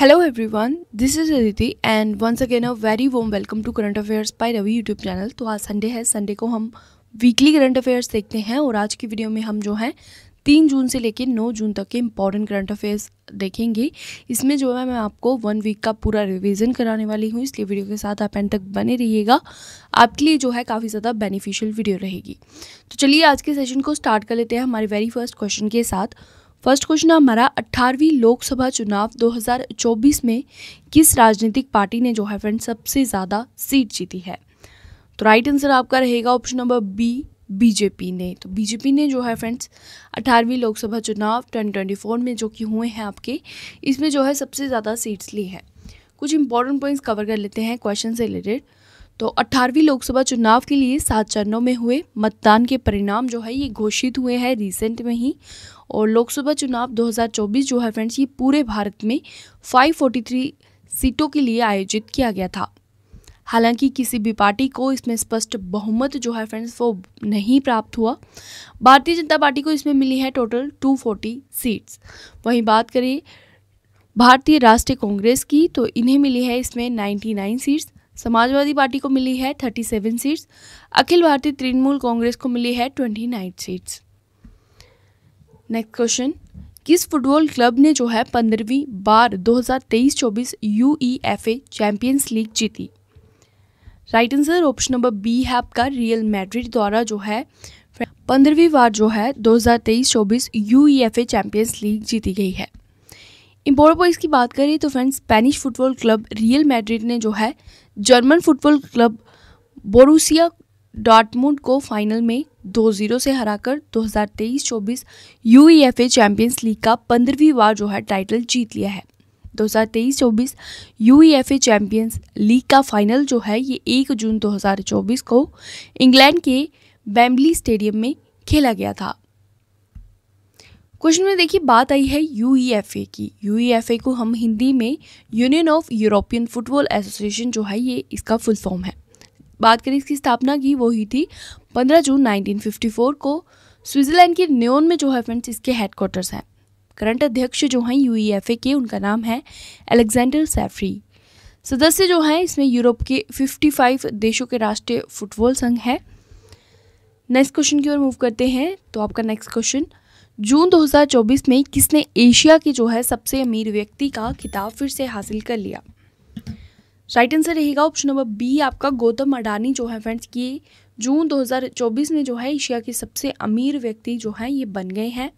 Hello everyone this is Aditi and once again a very warm welcome to current affairs by Ravi YouTube channel तो आज Sunday है Sunday को हम weekly current affairs देखते हैं और आज की वीडियो में हम जो है तीन जून से लेकर नौ जून तक के इम्पॉर्टेंट करंट अफेयर्स देखेंगे इसमें जो है मैं आपको वन वीक का पूरा रिविज़न कराने वाली हूँ इसलिए वीडियो के साथ आप एंड तक बने रहिएगा आपके लिए जो है काफ़ी ज़्यादा बेनिफिशियल वीडियो रहेगी तो चलिए आज के सेशन को स्टार्ट कर लेते हैं हमारे वेरी फर्स्ट क्वेश्चन के साथ फर्स्ट क्वेश्चन हमारा अट्ठारहवीं लोकसभा चुनाव 2024 में किस राजनीतिक पार्टी ने जो है फ्रेंड सबसे ज़्यादा सीट जीती है तो राइट आंसर आपका रहेगा ऑप्शन नंबर बी बीजेपी ने तो बीजेपी ने जो है फ्रेंड्स अठारहवीं लोकसभा चुनाव 2024 में जो कि हुए हैं आपके इसमें जो है सबसे ज़्यादा सीट्स ली है कुछ इंपॉर्टेंट पॉइंट्स कवर कर लेते हैं क्वेश्चन से रिलेटेड तो 18वीं लोकसभा चुनाव के लिए सात चरणों में हुए मतदान के परिणाम जो है ये घोषित हुए हैं रिसेंट में ही और लोकसभा चुनाव 2024 जो है फ्रेंड्स ये पूरे भारत में 543 सीटों के लिए आयोजित किया गया था हालांकि किसी भी पार्टी को इसमें स्पष्ट बहुमत जो है फ्रेंड्स वो नहीं प्राप्त हुआ भारतीय जनता पार्टी को इसमें मिली है टोटल 240 सीट्स वहीं बात करें भारतीय राष्ट्रीय कांग्रेस की तो इन्हें मिली है इसमें 99 सीट्स समाजवादी पार्टी को मिली है 37 सीट्स अखिल भारतीय तृणमूल कांग्रेस को मिली है 29 सीट्स नेक्स्ट क्वेश्चन किस फुटबॉल क्लब ने जो है पंद्रहवीं बार 2023-24 यूईएफए चैंपियंस लीग जीती right answer option number B है आपका रियल मैड्रिड द्वारा जो है पंद्रहवीं बार जो है 2023-24 यूईएफए चैंपियंस लीग जीती गई है इम्पोर्ट बॉयज की बात करें तो friends Spanish football club Real Madrid ने जो है German football club Borussia Dortmund को फाइनल में 2-0 से हराकर 2023-24 यूईएफए चैंपियंस लीग का पंद्रहवीं बार जो है टाइटल जीत लिया है 2023-24 यूईएफए चैंपियंस लीग का फाइनल जो है ये 1 जून 2024 को इंग्लैंड के बैम्बली स्टेडियम में खेला गया था क्वेश्चन में देखिए बात आई है यू e की यू e को हम हिंदी में Union of European Football Association जो है ये इसका फुल फॉर्म है बात करें इसकी स्थापना की वो हुई थी 15 जून 1954 को स्विट्ज़रलैंड के न्योन में जो है फ्रेंड्स इसके हेडक्वार्टर्स हैं करंट अध्यक्ष जो हैं यू e के उनका नाम है अलेक्जेंडर सैफरी सदस्य जो हैं इसमें यूरोप के 55 देशों के राष्ट्रीय फुटबॉल संघ है नेक्स्ट क्वेश्चन की ओर मूव करते हैं तो आपका नेक्स्ट क्वेश्चन जून 2024 में किसने एशिया के जो है सबसे अमीर व्यक्ति का खिताब फिर से हासिल कर लिया राइट आंसर रहेगा ऑप्शन नंबर बी आपका गौतम अडानी जो है फ्रेंड्स ये जून 2024 में जो है एशिया के सबसे अमीर व्यक्ति जो है ये बन गए हैं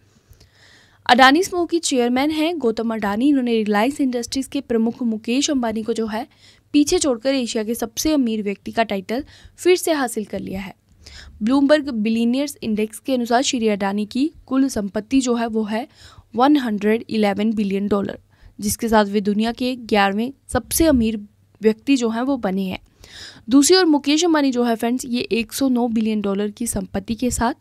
अडानी समूह के चेयरमैन हैं गौतम अडानी इन्होंने रिलायंस इंडस्ट्रीज़ के प्रमुख मुकेश अंबानी को जो है पीछे छोड़कर एशिया के सबसे अमीर व्यक्ति का टाइटल फिर से हासिल कर लिया है ब्लूमबर्ग बिलीनियर्स इंडेक्स के अनुसार श्री अडानी की कुल संपत्ति जो है वो है 111 बिलियन डॉलर जिसके साथ वे दुनिया के ग्यारहवें सबसे अमीर व्यक्ति जो हैं वो बने हैं दूसरी ओर मुकेश अंबानी जो है फ्रेंड्स ये 109 बिलियन डॉलर की संपत्ति के साथ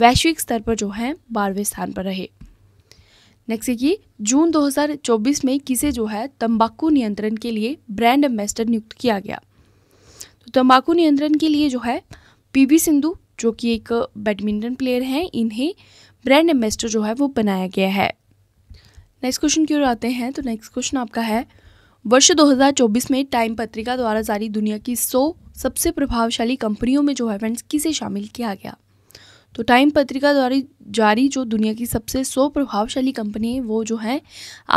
वैश्विक स्तर पर जो है बारहवें स्थान पर रहे नेक्स्ट देखिए जून 2024 में किसे जो है तंबाकू नियंत्रण के लिए ब्रांड एम्बेसडर नियुक्त किया गया तो तंबाकू नियंत्रण के लिए जो है पीवी सिंधु जो कि एक बैडमिंटन प्लेयर हैं इन्हें ब्रांड एम्बेसडर जो है वो बनाया गया है नेक्स्ट क्वेश्चन की ओर आते हैं तो नेक्स्ट क्वेश्चन आपका है वर्ष 2024 में टाइम पत्रिका द्वारा जारी दुनिया की 100 सबसे प्रभावशाली कंपनियों में जो है फ्रेंड्स किसे शामिल किया गया तो टाइम पत्रिका द्वारा जारी जो दुनिया की सबसे 100 प्रभावशाली कंपनी है वो जो है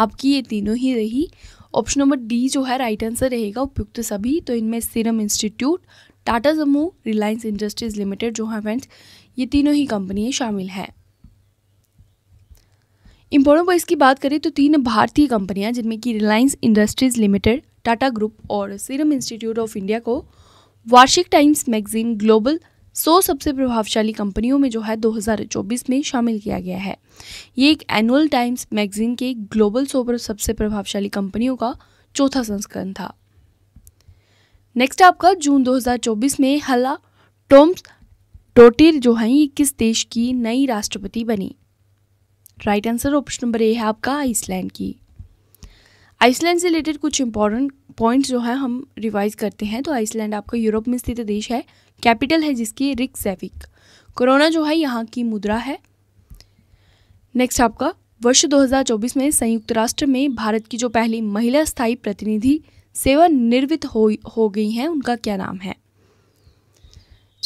आपकी ये तीनों ही रही ऑप्शन नंबर डी जो है राइट आंसर रहेगा उपयुक्त सभी तो इनमें सीरम इंस्टीट्यूट टाटा समूह रिलायंस इंडस्ट्रीज़ लिमिटेड जो है फ्रेंड्स ये तीनों ही कंपनियाँ शामिल हैं इम्पोर्टेंट वाइज की बात करें तो तीन भारतीय कंपनियां जिनमें कि Reliance Industries Limited Tata group और सीरम इंस्टीट्यूट ऑफ इंडिया को वार्षिक टाइम्स मैगजीन ग्लोबल सौ सबसे प्रभावशाली कंपनियों में जो है 2024 में शामिल किया गया है ये एक एनुअल टाइम्स मैगजीन के ग्लोबल सौ सबसे प्रभावशाली कंपनियों का चौथा संस्करण था नेक्स्ट आपका जून 2024 में हला टोम्स टोटिर जो हैं ये किस देश की नई राष्ट्रपति बनी right answer option number A है आपका आइसलैंड की आइसलैंड से रिलेटेड कुछ इंपॉर्टेंट पॉइंट्स जो हैं हम रिवाइज करते हैं तो आइसलैंड आपका यूरोप में स्थित देश है कैपिटल है जिसकी रिक सेविक कोरोना जो है यहाँ की मुद्रा है नेक्स्ट आपका वर्ष 2024 में संयुक्त राष्ट्र में भारत की जो पहली महिला स्थायी प्रतिनिधि सेवानिवृत्त हो हो गई हैं उनका क्या नाम है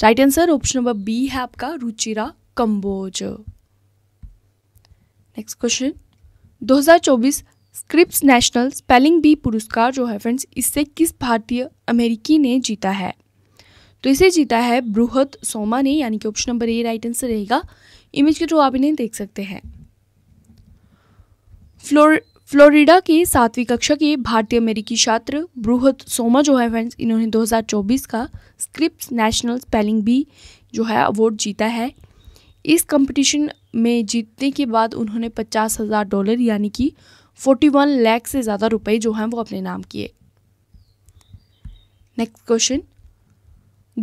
right answer option number B है आपका Ruchira Kamboj next question 2024 Scripps National Spelling Bee पुरस्कार जो है फ्रेंड्स इससे किस भारतीय अमेरिकी ने जीता है तो इसे जीता है बृहद सोमा ने यानी कि option number A right answer रहेगा इमेज के थ्रू आप इन्हें देख सकते हैं फ्लोर फ्लोरिडा के सातवीं कक्षा के भारतीय अमेरिकी छात्र ब्रूहत सोमा जो है फ्रेंड्स इन्होंने 2024 का स्क्रिप्ट नेशनल स्पेलिंग भी जो है अवार्ड जीता है इस कंपटीशन में जीतने के बाद उन्होंने पचास हज़ार डॉलर यानी कि 41 लाख से ज़्यादा रुपए जो हैं वो अपने नाम किए नेक्स्ट क्वेश्चन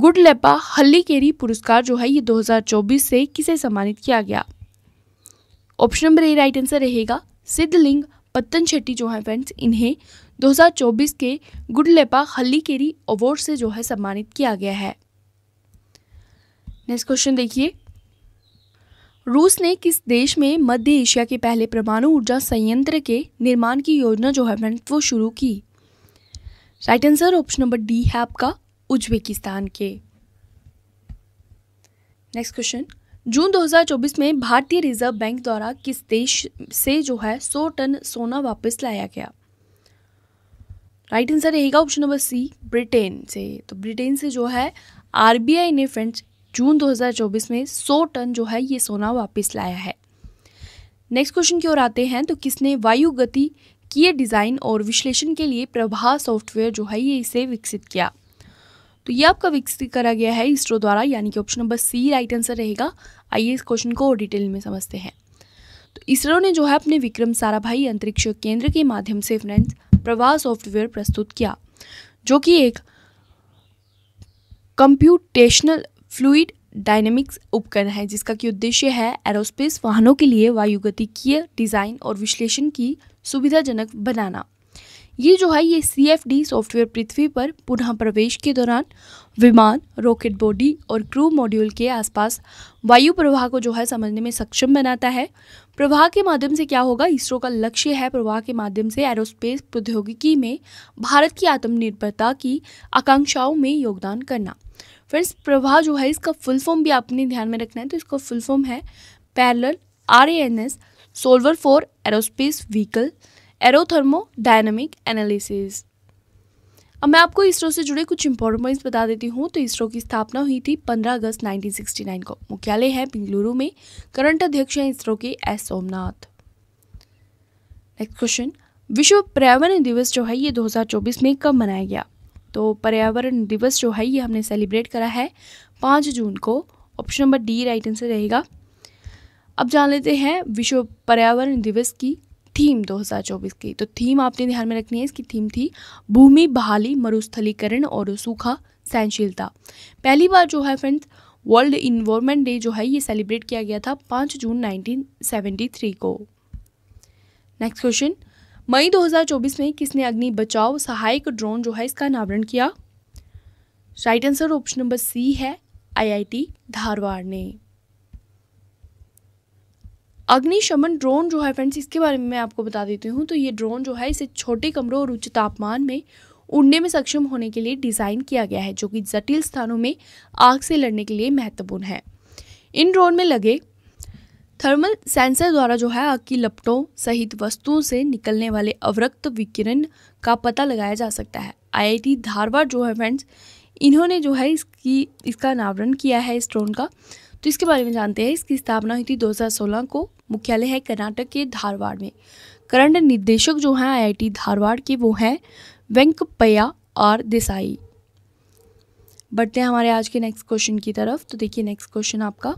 गुडलेपा केरी पुरस्कार जो है ये 2024 से किसे सम्मानित किया गया option number A right answer रहेगा सिद्धलिंग पत्तन शेट्टी जो हैं फ्रेंड्स इन्हें 2024 के गुडलेपा हल्लीकेरी अवार्ड से जो है सम्मानित किया गया है नेक्स्ट क्वेश्चन देखिए रूस ने किस देश में मध्य एशिया के पहले परमाणु ऊर्जा संयंत्र के निर्माण की योजना जो है फ्रेंड्स वो शुरू की right answer option number D है आपका उज्बेकिस्तान के नेक्स्ट क्वेश्चन जून 2024 में भारतीय रिजर्व बैंक द्वारा किस देश से जो है 100 टन सोना वापस लाया गया राइट आंसर रहेगा ऑप्शन नंबर सी ब्रिटेन से तो ब्रिटेन से जो है आरबीआई ने फ्रेंड्स जून 2024 में 100 टन जो है ये सोना वापस लाया है नेक्स्ट क्वेश्चन की ओर आते हैं तो किसने वायु गति किए डिज़ाइन और विश्लेषण के लिए प्रभा सॉफ्टवेयर जो है ये इसे विकसित किया तो ये आपका विकसित करा गया है इसरो द्वारा यानी कि option number C right answer रहेगा आइए इस क्वेश्चन को और डिटेल में समझते हैं तो इसरो ने जो है अपने विक्रम साराभाई अंतरिक्ष केंद्र के माध्यम से फ्रेंड्स प्रवाह सॉफ्टवेयर प्रस्तुत किया जो कि एक कंप्यूटेशनल फ्लूड डायनेमिक्स उपकरण है जिसका कि उद्देश्य है एरोस्पेस वाहनों के लिए वायुगतिकीय डिज़ाइन और विश्लेषण की सुविधाजनक बनाना ये जो है ये सी एफ डी सॉफ्टवेयर पृथ्वी पर पुनः प्रवेश के दौरान विमान रॉकेट बॉडी और क्रू मॉड्यूल के आसपास वायु प्रवाह को जो है समझने में सक्षम बनाता है प्रवाह के माध्यम से क्या होगा इसरो का लक्ष्य है प्रवाह के माध्यम से एरोस्पेस प्रौद्योगिकी में भारत की आत्मनिर्भरता की आकांक्षाओं में योगदान करना फ्रेंड्स प्रवाह जो है इसका फुल फॉर्म भी आपने ध्यान में रखना है तो इसका फुल फॉर्म है parallel R A N S solver for aerospace vehicle aerothermodynamic analysis अब मैं आपको इसरो से जुड़े कुछ इंपॉर्टेंट पॉइंट्स बता देती हूँ तो इसरो की स्थापना हुई थी 15 अगस्त 1969 को मुख्यालय है बेंगलुरु में करंट अध्यक्ष हैं इसरो के एस सोमनाथ नेक्स्ट क्वेश्चन विश्व पर्यावरण दिवस जो है ये 2024 में कब मनाया गया तो पर्यावरण दिवस जो है ये हमने सेलिब्रेट करा है पाँच जून को option number D right answer रहेगा अब जान लेते हैं विश्व पर्यावरण दिवस की थीम 2024 की तो थीम आपने ध्यान में रखनी है इसकी थीम थी भूमि बहाली मरुस्थलीकरण और सूखा सहनशीलता पहली बार जो है फ्रेंड्स वर्ल्ड इन्वायरमेंट डे जो है ये सेलिब्रेट किया गया था पाँच जून 1973 को नेक्स्ट क्वेश्चन मई 2024 में किसने अग्नि बचाव सहायक ड्रोन जो है इसका अनावरण किया right answer option number C है आईआईटी धारवाड़ ने अग्निशमन ड्रोन जो है फ्रेंड्स इसके बारे में मैं आपको बता देती हूँ तो ये ड्रोन जो है इसे छोटे कमरों और उच्च तापमान में उड़ने में सक्षम होने के लिए डिज़ाइन किया गया है जो कि जटिल स्थानों में आग से लड़ने के लिए महत्वपूर्ण है इन ड्रोन में लगे थर्मल सेंसर द्वारा जो है आग की लपटों सहित वस्तुओं से निकलने वाले अवरक्त विकिरण का पता लगाया जा सकता है आईआईटी धारवाड़ जो है फ्रेंड्स इन्होंने जो है इसकी इसका अनावरण किया है इस ड्रोन का तो इसके बारे में जानते हैं इसकी स्थापना हुई थी 2016 को मुख्यालय है कर्नाटक के धारवाड़ में करंट निदेशक जो हैं आईआईटी धारवाड़ के वो हैं वेंकपया आर देसाई बढ़ते हैं हमारे आज के नेक्स्ट क्वेश्चन की तरफ तो देखिए नेक्स्ट क्वेश्चन आपका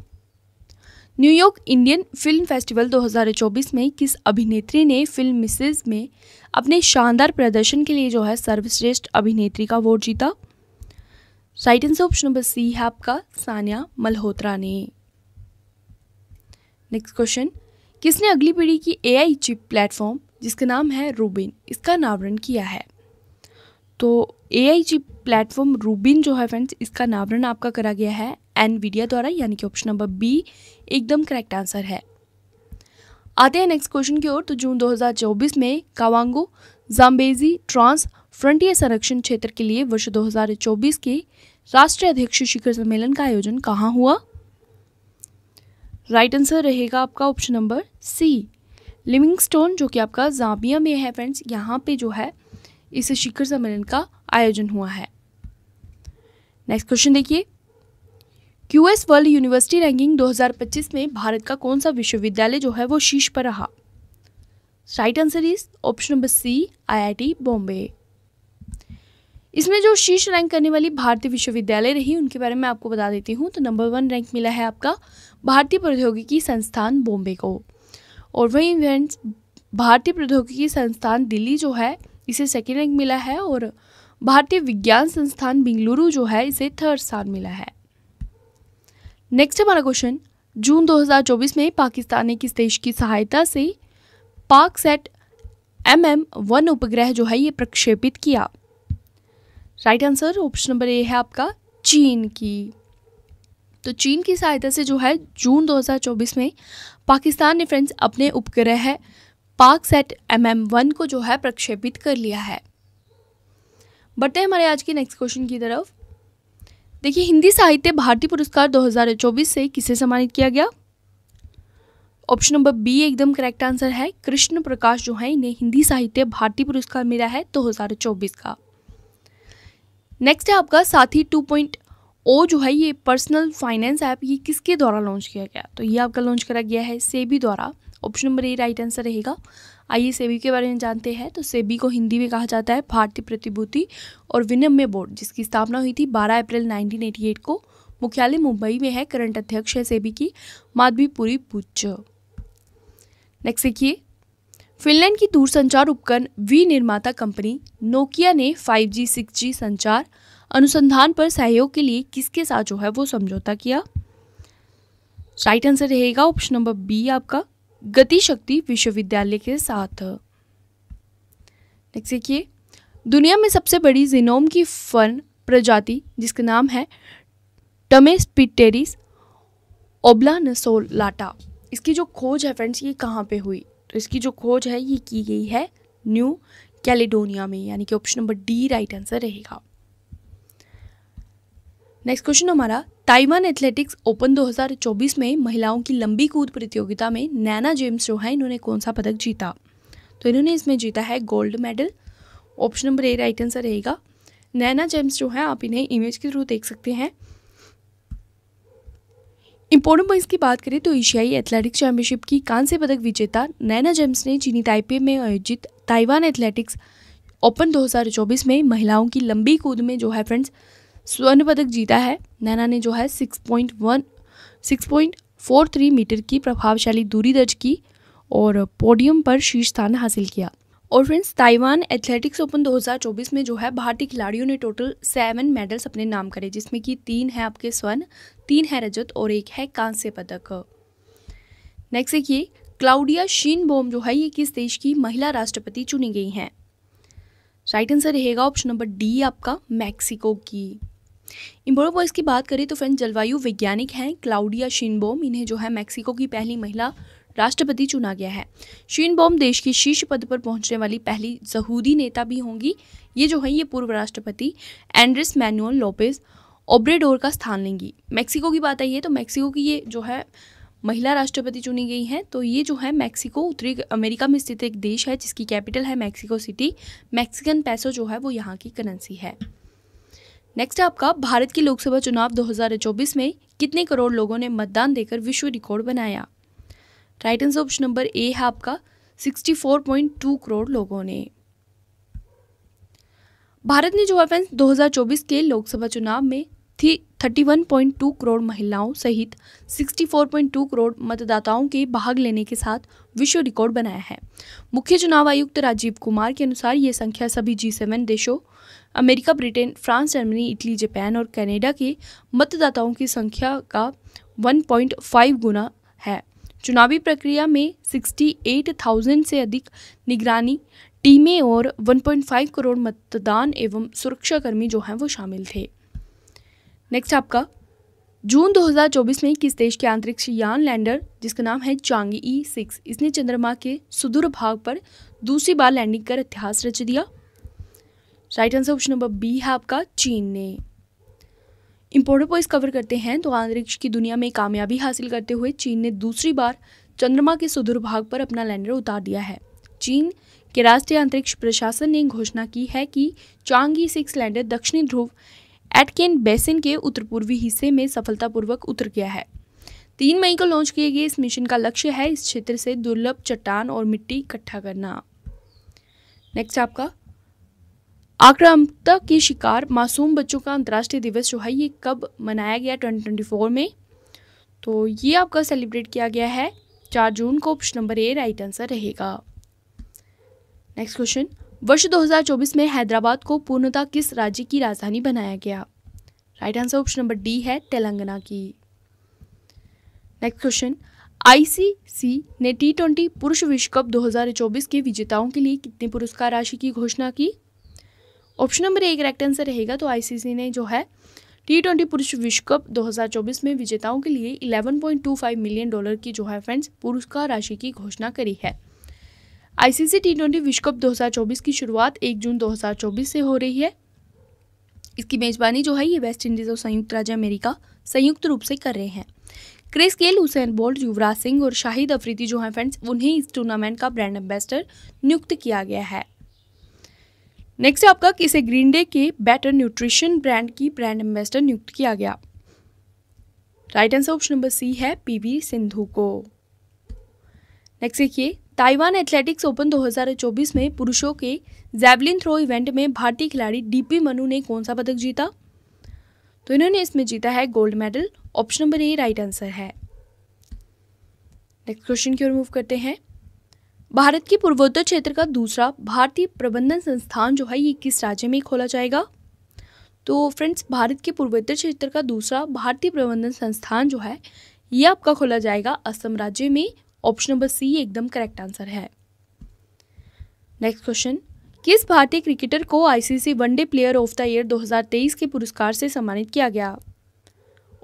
न्यूयॉर्क इंडियन फिल्म फेस्टिवल 2024 में किस अभिनेत्री ने फिल्म मिसेज में अपने शानदार प्रदर्शन के लिए जो है सर्वश्रेष्ठ अभिनेत्री का अवार्ड जीता right answer option number C है आपका सानिया मल्होत्रा ने नेक्स्ट क्वेश्चन किसने अगली पीढ़ी की एआई चिप प्लेटफॉर्म जिसका नाम है रूबिन इसका अनावरण किया है तो एआई चिप प्लेटफॉर्म रूबिन जो है फ्रेंड्स इसका अनावरण आपका करा गया है एनवीडिया द्वारा यानी कि ऑप्शन नंबर बी एकदम करेक्ट आंसर है आते हैं नेक्स्ट क्वेश्चन की ओर तो जून 2024 में कावांगो जाम्बेजी ट्रांस फ्रंटियर संरक्षण क्षेत्र के लिए वर्ष 2024 के राष्ट्रीय अध्यक्ष शिखर सम्मेलन का आयोजन कहाँ हुआ राइट आंसर रहेगा आपका ऑप्शन नंबर सी लिविंगस्टोन जो कि आपका जाबिया में है फ्रेंड्स यहाँ पे जो है इस शिखर सम्मेलन का आयोजन हुआ है नेक्स्ट क्वेश्चन देखिए क्यूएस वर्ल्ड यूनिवर्सिटी रैंकिंग 2025 में भारत का कौन सा विश्वविद्यालय जो है वो शीर्ष पर रहा right answer is option number C IIT Bombay इसमें जो शीर्ष रैंक करने वाली भारतीय विश्वविद्यालय रही उनके बारे में आपको बता देती हूँ तो नंबर वन रैंक मिला है आपका भारतीय प्रौद्योगिकी संस्थान बॉम्बे को और वहीं फ्रेंड्स भारतीय प्रौद्योगिकी संस्थान दिल्ली जो है इसे सेकेंड रैंक मिला है और भारतीय विज्ञान संस्थान बेंगलुरु जो है इसे थर्ड स्थान मिला है नेक्स्ट हमारा क्वेश्चन जून 2024 में पाकिस्तान ने किस देश की सहायता से पाक सेट एम एम वन उपग्रह जो है ये प्रक्षेपित किया right answer option number A है आपका चीन की तो चीन की सहायता से जो है जून 2024 में पाकिस्तान ने फ्रेंड्स अपने उपग्रह पाक सेट एम एम वन को जो है प्रक्षेपित कर लिया है बढ़ते हैं हमारे आज के नेक्स्ट क्वेश्चन की तरफ देखिए हिंदी साहित्य भारतीय पुरस्कार 2024 से किसे सम्मानित किया गया ऑप्शन नंबर बी एकदम करेक्ट आंसर है कृष्ण प्रकाश जो है इन्हें हिंदी साहित्य भारतीय पुरस्कार मिला है 2024 का नेक्स्ट है आपका साथी टू पॉइंट ओ जो है ये पर्सनल फाइनेंस ऐप ये किसके द्वारा लॉन्च किया गया तो ये आपका लॉन्च करा गया है सेबी द्वारा option number A right answer रहेगा आइए सेबी के बारे में जानते हैं तो सेबी को हिंदी में कहा जाता है भारतीय प्रतिभूति और विनिमय बोर्ड जिसकी स्थापना हुई थी 12 अप्रैल 1988 को मुख्यालय मुंबई में है करंट अध्यक्ष है सेबी की माधवीपुरी पूज्य नेक्स्ट देखिए फिनलैंड की दूरसंचार उपकरण वी निर्माता कंपनी नोकिया ने 5G, 6G संचार अनुसंधान पर सहयोग के लिए किसके साथ जो है वो समझौता किया राइट आंसर रहेगा ऑप्शन नंबर बी आपका गति शक्ति विश्वविद्यालय के साथ नेक्स्ट देखिए दुनिया में सबसे बड़ी जिनोम की फन प्रजाति जिसका नाम है टमेस्पिटेरिस ओब्लानसोलाटा इसकी जो खोज है फ्रेंड्स ये कहाँ पे हुई तो इसकी जो खोज है ये की गई है न्यू कैलिडोनिया में यानी कि option number D right answer रहेगा नेक्स्ट क्वेश्चन हमारा ताइवान एथलेटिक्स ओपन 2024 में महिलाओं की लंबी कूद प्रतियोगिता में नैना जेम्स जो है इन्होंने कौन सा पदक जीता तो इन्होंने इसमें जीता है gold medal option number A right answer रहेगा नैना जेम्स जो है आप इन्हें इमेज के थ्रू देख सकते हैं इम्पोर्टेंट पॉइंट्स की बात करें तो एशियाई एथलेटिक्स चैंपियनशिप की कांस्य पदक विजेता नैना जेम्स ने चीनी ताइपे में आयोजित ताइवान एथलेटिक्स ओपन 2024 में महिलाओं की लंबी कूद में जो है फ्रेंड्स स्वर्ण पदक जीता है नैना ने जो है 6.1 6.43 मीटर की प्रभावशाली दूरी दर्ज की और पोडियम पर शीर्ष स्थान हासिल किया और फ्रेंड्स ताइवान एथलेटिक्स ओपन 2024 में जो है भारतीय खिलाड़ियों ने टोटल सेवन मेडल्स अपने नाम करे जिसमें कि तीन है आपके स्वर्ण तीन है रजत और एक है कांस्य पदक नेक्स्ट देखिए क्लाउडिया शीन बोम जो है ये किस देश की महिला राष्ट्रपति चुनी गई हैं राइट आंसर रहेगा ऑप्शन नंबर डी आपका मैक्सिको की इम्पोर्टेंट बॉयज़ की बात करें तो फ्रेंड जलवायु वैज्ञानिक हैं क्लाउडिया शिनबोम इन्हें जो है मैक्सिको की पहली महिला राष्ट्रपति चुना गया है शीन बॉम देश के शीर्ष पद पर पहुंचने वाली पहली जहूदी नेता भी होंगी ये जो है ये पूर्व राष्ट्रपति एंड्रेस मैनुअल लोपेज ओब्रेडोर का स्थान लेंगी मैक्सिको की बात आई है तो मैक्सिको की ये जो है महिला राष्ट्रपति चुनी गई हैं तो ये जो है मैक्सिको उत्तरी अमेरिका में स्थित एक देश है जिसकी कैपिटल है मैक्सिको सिटी मैक्सिकन पैसो जो है वो यहाँ की करेंसी है नेक्स्ट आपका भारत की लोकसभा चुनाव 2024 में कितने करोड़ लोगों ने मतदान देकर विश्व रिकॉर्ड बनाया right answer option number A है आपका 64.2 करोड़ लोगों ने भारत ने जो है फ्रेंड्स 2024 के लोकसभा चुनाव में थी 31.2 करोड़ महिलाओं सहित 64.2 करोड़ मतदाताओं के भाग लेने के साथ विश्व रिकॉर्ड बनाया है मुख्य चुनाव आयुक्त राजीव कुमार के अनुसार ये संख्या सभी जी सेवन देशों America Britain France Germany Italy Japan और कनाडा के मतदाताओं की संख्या का 1.5 गुना चुनावी प्रक्रिया में 68,000 से अधिक निगरानी टीमें और 1.5 करोड़ मतदान एवं सुरक्षाकर्मी जो हैं वो शामिल थे नेक्स्ट आपका जून 2024 में किस देश के अंतरिक्ष यान लैंडर जिसका नाम है चांगी ई सिक्स इसने चंद्रमा के सुदूर भाग पर दूसरी बार लैंडिंग कर इतिहास रच दिया right answer option number B है आपका चीन ने इम्पोर्टर पॉइंट कवर करते हैं तो अंतरिक्ष की दुनिया में कामयाबी हासिल करते हुए चीन ने दूसरी बार चंद्रमा के सुदूर भाग पर अपना लैंडर उतार दिया है चीन के राष्ट्रीय अंतरिक्ष प्रशासन ने घोषणा की है कि चांगी सिक्स लैंडर दक्षिणी ध्रुव एटकेन बेसिन के उत्तर पूर्वी हिस्से में सफलतापूर्वक उतर गया है तीन मई को लॉन्च किए गए इस मिशन का लक्ष्य है इस क्षेत्र से दुर्लभ चट्टान और मिट्टी इकट्ठा करना नेक्स्ट आपका आक्रामकता के शिकार मासूम बच्चों का अंतर्राष्ट्रीय दिवस जो है ये कब मनाया गया 2024 में तो ये आपका सेलिब्रेट किया गया है चार जून को option number A right answer रहेगा नेक्स्ट क्वेश्चन वर्ष 2024 में हैदराबाद को पूर्णतः किस राज्य की राजधानी बनाया गया right answer option number D है तेलंगाना की नेक्स्ट क्वेश्चन आईसीसी ने टी ट्वेंटी पुरुष विश्व कप 2024 के विजेताओं के लिए कितने पुरस्कार राशि की घोषणा की option number A correct answer रहेगा तो आईसीसी ने जो है टी ट्वेंटी पुरुष विश्व कप 2024 में विजेताओं के लिए 11.25 मिलियन डॉलर की जो है फ्रेंड्स पुरस्कार राशि की घोषणा करी है आईसीसी टी ट्वेंटी विश्व कप 2024 की शुरुआत 1 जून 2024 से हो रही है इसकी मेजबानी जो है ये वेस्ट इंडीज और संयुक्त राज्य अमेरिका संयुक्त रूप से कर रहे हैं Chris Gayle Usain Bolt Yuvraj Singh और शाहिद अफरीदी जो हैं फ्रेंड्स उन्हें इस टूर्नामेंट का ब्रांड एम्बेसडर नियुक्त किया गया है नेक्स्ट है आपका किसे ग्रीन डे के बेटर न्यूट्रिशन ब्रांड की ब्रांड एम्बेसडर नियुक्त किया गया right answer option number C है पीवी सिंधु को नेक्स्ट देखिए ताइवान एथलेटिक्स ओपन 2024 में पुरुषों के जैवलिन थ्रो इवेंट में भारतीय खिलाड़ी डीपी मनु ने कौन सा पदक जीता तो इन्होंने इसमें जीता है gold medal option number A right answer है नेक्स्ट क्वेश्चन की ओर मूव करते हैं भारत के पूर्वोत्तर क्षेत्र का दूसरा भारतीय प्रबंधन संस्थान जो है ये किस राज्य में खोला जाएगा तो फ्रेंड्स भारत के पूर्वोत्तर क्षेत्र का दूसरा भारतीय प्रबंधन संस्थान जो है ये आपका खोला जाएगा असम राज्य में ऑप्शन नंबर सी एकदम करेक्ट आंसर है नेक्स्ट क्वेश्चन किस भारतीय क्रिकेटर को ICC one day player of the year 2023 के पुरस्कार से सम्मानित किया गया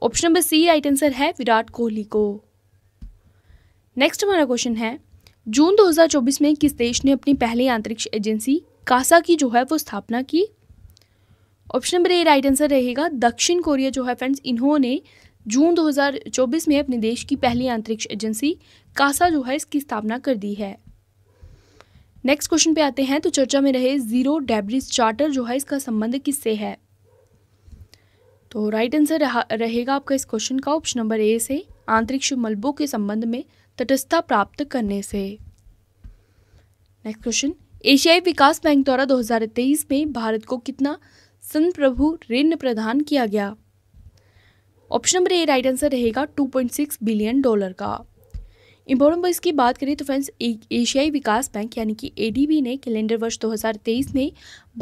option number C right answer है विराट कोहली को नेक्स्ट हमारा क्वेश्चन है जून 2024 में किस देश ने अपनी पहली अंतरिक्ष एजेंसी कासा की जो है वो स्थापना की option number A right answer रहेगा दक्षिण कोरिया जो है फ्रेंड्स इन्होंने जून 2024 में अपने देश की पहली अंतरिक्ष एजेंसी कासा जो है इसकी स्थापना कर दी है नेक्स्ट क्वेश्चन पे आते हैं तो चर्चा में रहे जीरो डेब्रिज चार्टर जो है इसका संबंध किससे है तो राइट आंसर रहेगा आपका इस क्वेश्चन का ऑप्शन नंबर ए से आंतरिक्ष मलबों के संबंध में तटस्थता प्राप्त करने से नेक्स्ट क्वेश्चन एशियाई विकास बैंक द्वारा 2023 में भारत को कितना संप्रभु ऋण प्रदान किया गया option number A right answer रहेगा 2.6 बिलियन डॉलर का इम्पोर्टेंट बॉइस की बात करें तो फ्रेंड्स एशियाई विकास बैंक यानी कि एडीबी ने कैलेंडर वर्ष 2023 में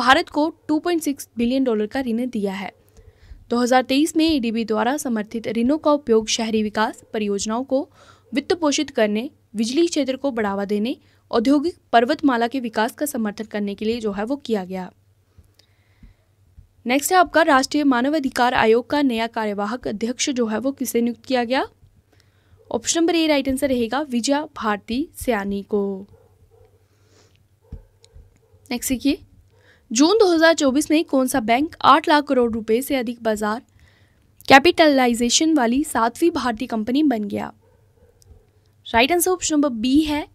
भारत को 2.6 बिलियन डॉलर का ऋण दिया है 2023 में एडीबी द्वारा समर्थित ऋणों का उपयोग शहरी विकास परियोजनाओं को वित्त पोषित करने बिजली क्षेत्र को बढ़ावा देने औद्योगिक पर्वतमाला के विकास का समर्थन करने के लिए जो है वो किया गया नेक्स्ट है आपका राष्ट्रीय मानवाधिकार आयोग का नया कार्यवाहक अध्यक्ष जो है वो किसे नियुक्त किया गया option number A right answer रहेगा विजया भारती सयानी को नेक्स्ट देखिए जून 2024 में कौन सा बैंक 8 लाख करोड़ रुपए से अधिक बाजार कैपिटलाइजेशन वाली सातवीं भारतीय कंपनी बन गया right answer option number B है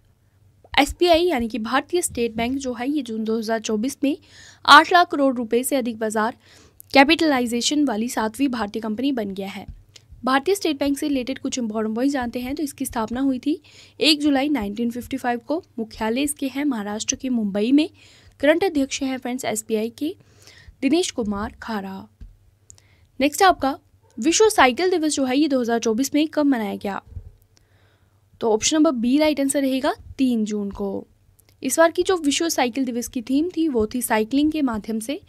एसबीआई यानी कि भारतीय स्टेट बैंक जो है ये जून 2024 में 8 लाख करोड़ रुपए से अधिक बाजार कैपिटलाइजेशन वाली सातवीं भारतीय कंपनी बन गया है भारतीय स्टेट बैंक से रिलेटेड कुछ इंपॉर्टेंट पॉइंट जानते हैं तो इसकी स्थापना हुई थी 1 जुलाई 1955 को मुख्यालय इसके हैं महाराष्ट्र के मुंबई में करंट अध्यक्ष हैं फ्रेंड्स एस के दिनेश कुमार खारा नेक्स्ट आपका विश्व साइकिल दिवस जो है ये 2024 में कब मनाया गया तो option number B right answer रहेगा तीन जून को इस बार की जो विश्व साइकिल दिवस की थीम थी वो थी साइकिलिंग के माध्यम से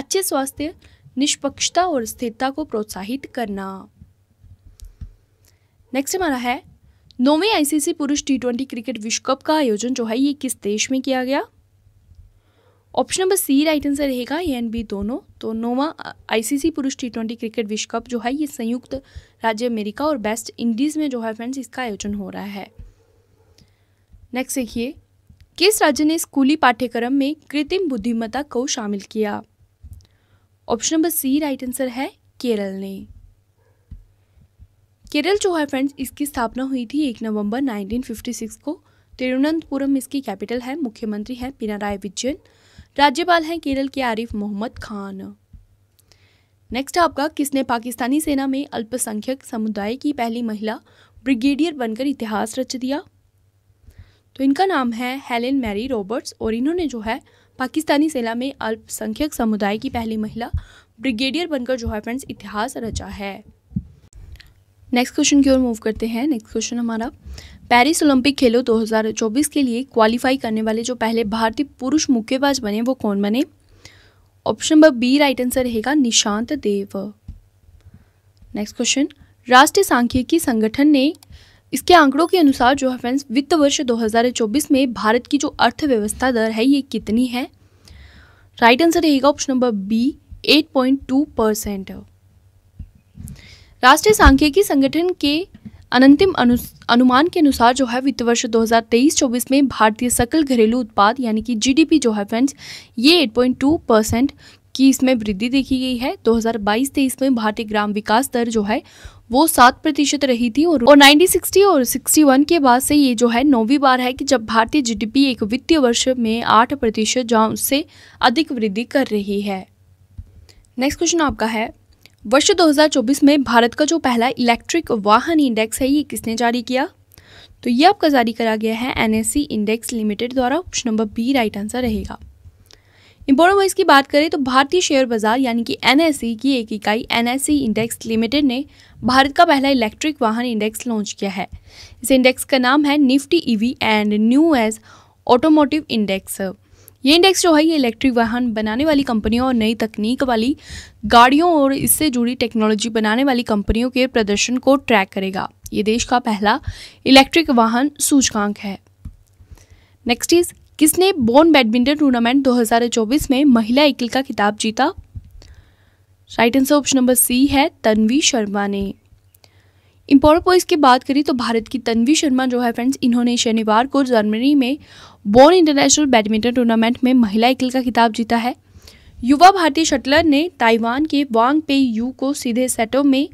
अच्छे स्वास्थ्य निष्पक्षता और स्थिरता को प्रोत्साहित करना नेक्स्ट हमारा है नौवें आईसीसी पुरुष टी ट्वेंटी क्रिकेट विश्व कप का आयोजन जो है ये किस देश में किया गया option number C right answer रहेगा ए एंड बी दोनों तो नोवा आईसीसी पुरुष टी ट्वेंटी क्रिकेट विश्व कप जो है ये संयुक्त राज्य अमेरिका और वेस्ट इंडीज़ में जो है फ्रेंड्स इसका आयोजन हो रहा है नेक्स्ट देखिए किस राज्य ने स्कूली पाठ्यक्रम में कृत्रिम बुद्धिमत्ता को शामिल किया option number C right answer है केरल ने केरल जो है फ्रेंड्स इसकी स्थापना हुई थी एक नवंबर 1956 को तिरुवनंतपुरम इसकी कैपिटल है मुख्यमंत्री है पिनाराय विजयन राज्यपाल हैं केरल के आरिफ मोहम्मद खान नेक्स्ट आपका किसने पाकिस्तानी सेना में अल्पसंख्यक समुदाय की पहली महिला ब्रिगेडियर बनकर इतिहास रच दिया तो इनका नाम है हेलेन मैरी रॉबर्ट्स और इन्होंने जो है पाकिस्तानी सेना में अल्पसंख्यक समुदाय की पहली महिला ब्रिगेडियर बनकर जो है फ्रेंड्स इतिहास रचा है नेक्स्ट क्वेश्चन की ओर मूव करते हैं नेक्स्ट क्वेश्चन हमारा पेरिस ओलंपिक खेलों 2024 के लिए क्वालिफाई करने वाले जो पहले भारतीय पुरुष मुक्केबाज बने वो कौन बने option number B right answer रहेगा निशांत देव नेक्स्ट क्वेश्चन राष्ट्रीय सांख्यिकी संगठन ने इसके आंकड़ों के अनुसार जो है फ्रेंड्स वित्त वर्ष 2024 में भारत की जो अर्थव्यवस्था दर है ये कितनी है राइट आंसर रहेगा ऑप्शन नंबर बी 8.2 परसेंट राष्ट्रीय सांख्यिकी संगठन के अनंतिम अनु, अनुमान के अनुसार जो है वित्त वर्ष 2023-24 में भारतीय सकल घरेलू उत्पाद यानी कि जीडीपी जो है फ्रेंड्स ये 8.2 परसेंट की इसमें वृद्धि देखी गई है 2022-23 में भारतीय ग्राम विकास दर जो है वो सात प्रतिशत रही थी और, और सिक्सटी और और वन के बाद से ये जो है नौवीं बार है कि जब भारतीय जीडीपी एक वित्तीय वर्ष में आठ प्रतिशत जहाँ उससे अधिक वृद्धि कर रही है नेक्स्ट क्वेश्चन आपका है वर्ष 2024 में भारत का जो पहला इलेक्ट्रिक वाहन इंडेक्स है ये किसने जारी किया तो ये आपका जारी करा गया है एनएससी इंडेक्स लिमिटेड द्वारा option number B right answer रहेगा इम्पोर्टेंट वाइज की बात करें तो भारतीय शेयर बाजार यानी कि एन e की एक इकाई एन इंडेक्स लिमिटेड ने भारत का पहला इलेक्ट्रिक वाहन इंडेक्स लॉन्च किया है इस इंडेक्स का नाम है Nifty EV and new age automotive index ये इंडेक्स जो है ये इलेक्ट्रिक वाहन बनाने वाली कंपनियों और नई तकनीक वाली गाड़ियों और इससे जुड़ी टेक्नोलॉजी बनाने वाली कंपनियों के प्रदर्शन को ट्रैक करेगा ये देश का पहला इलेक्ट्रिक वाहन सूचकांक है नेक्स्ट इज किसने बोन बैडमिंटन टूर्नामेंट 2024 में महिला एकल का खिताब जीता right answer option number C है तन्वी शर्मा ने इम्पोर्ट पॉइंट की बात करी तो भारत की तन्वी शर्मा जो है फ्रेंड्स इन्होंने शनिवार को जर्मनी में बोर्न इंटरनेशनल बैडमिंटन टूर्नामेंट में महिला एकल का खिताब जीता है युवा भारतीय शटलर ने ताइवान के वांग पे यू को सीधे सेटों में